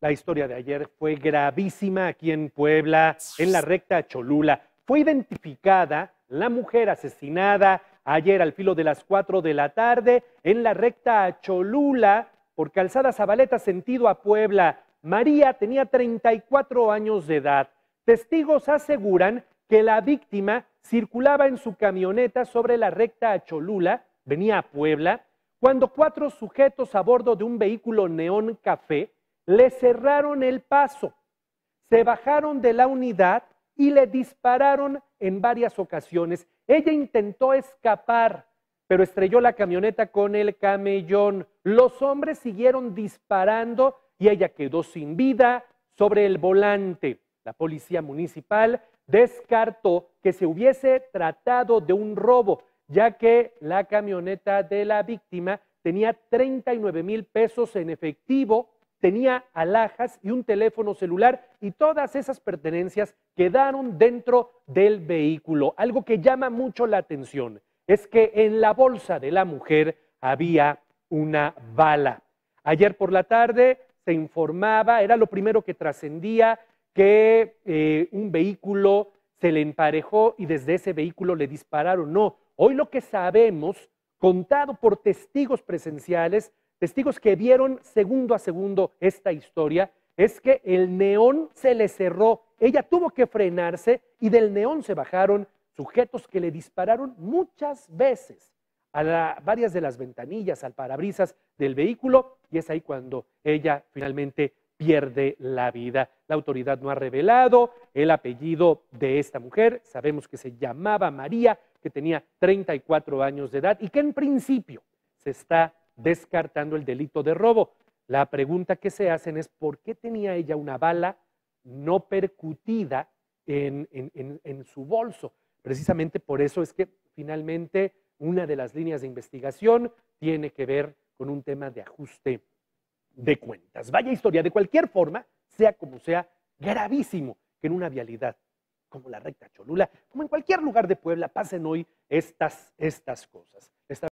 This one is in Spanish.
La historia de ayer fue gravísima aquí en Puebla, en la recta Cholula. Fue identificada la mujer asesinada ayer al filo de las 4 de la tarde en la recta Cholula por calzada Zabaleta sentido a Puebla. María tenía 34 años de edad. Testigos aseguran que la víctima circulaba en su camioneta sobre la recta Cholula, venía a Puebla, cuando cuatro sujetos a bordo de un vehículo neón café le cerraron el paso, se bajaron de la unidad y le dispararon en varias ocasiones. Ella intentó escapar, pero estrelló la camioneta con el camellón. Los hombres siguieron disparando y ella quedó sin vida sobre el volante. La policía municipal descartó que se hubiese tratado de un robo, ya que la camioneta de la víctima tenía 39 mil pesos en efectivo tenía alhajas y un teléfono celular y todas esas pertenencias quedaron dentro del vehículo. Algo que llama mucho la atención es que en la bolsa de la mujer había una bala. Ayer por la tarde se informaba, era lo primero que trascendía, que eh, un vehículo se le emparejó y desde ese vehículo le dispararon. No, hoy lo que sabemos, contado por testigos presenciales, testigos que vieron segundo a segundo esta historia, es que el neón se le cerró, ella tuvo que frenarse y del neón se bajaron sujetos que le dispararon muchas veces a varias de las ventanillas, al parabrisas del vehículo y es ahí cuando ella finalmente pierde la vida. La autoridad no ha revelado el apellido de esta mujer, sabemos que se llamaba María, que tenía 34 años de edad y que en principio se está descartando el delito de robo. La pregunta que se hacen es por qué tenía ella una bala no percutida en, su bolso. Precisamente por eso es que finalmente una de las líneas de investigación tiene que ver con un tema de ajuste de cuentas. Vaya historia, de cualquier forma, sea como sea, gravísimo que en una vialidad como la recta Cholula, como en cualquier lugar de Puebla, pasen hoy estas, cosas.